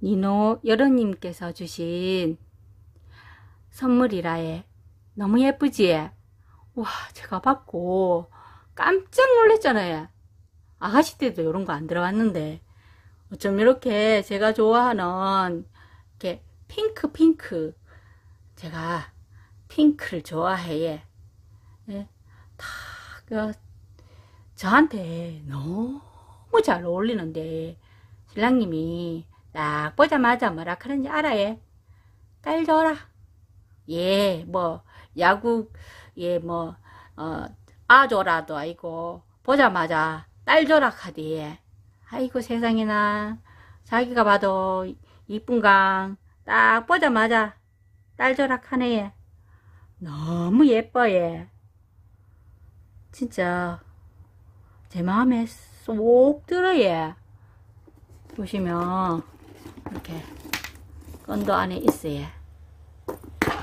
니노 여러님께서 주신 선물이라에 너무 예쁘지? 와 제가 받고 깜짝 놀랐잖아요 아가씨 때도 이런 거 안 들어왔는데 어쩜 이렇게 제가 좋아하는 이렇게 핑크 핑크 제가 핑크를 좋아해 요다 예? 그, 저한테 너무 잘 어울리는데 신랑님이 딱 보자마자 뭐라 그런지 알아예 딸줘라. 예, 뭐, 야구, 예, 뭐, 어, 아줘라도 아니고, 보자마자 딸줘라 카디에. 아이고 세상에나, 자기가 봐도 이쁜강, 딱 보자마자 딸줘라 카네. 너무 예뻐예. 진짜, 제 마음에 쏙 들어예. 보시면, 이렇게 건도 안에 있어요.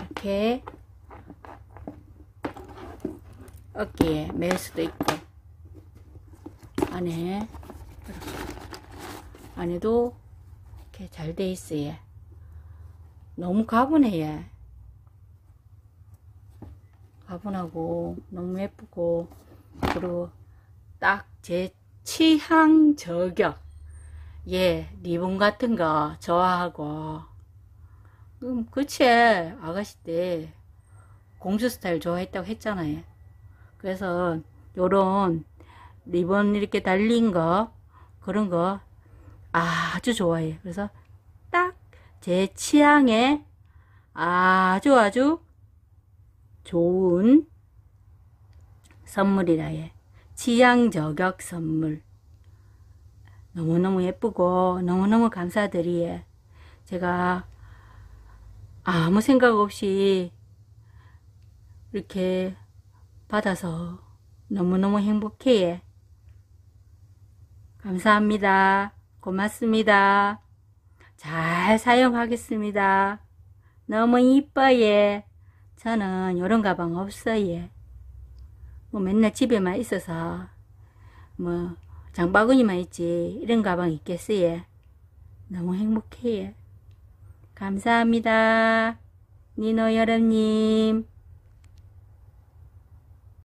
이렇게 어깨에 매일 수도 있고 안에 안에도 이렇게 잘 돼 있어요. 너무 가분해요. 가분하고 너무 예쁘고 그리고 딱 제 취향 저격 예, 리본 같은 거 좋아하고. 음, 그치, 아가씨 때 공주 스타일 좋아했다고 했잖아요. 그래서 요런 리본 이렇게 달린 거, 그런 거 아주 좋아해 그래서 딱 제 취향에 아주 아주 좋은 선물이라 해. 취향 저격 선물. 너무너무 예쁘고 너무너무 감사드리에 제가 아무 생각 없이 이렇게 받아서 너무너무 행복해요. 감사합니다. 고맙습니다. 잘 사용하겠습니다. 너무 이뻐요. 저는 요런 가방 없어요. 뭐 맨날 집에만 있어서 뭐 장바구니만 있지 이런 가방 있겠어요? 너무 행복해요. 감사합니다. 니노 여름님.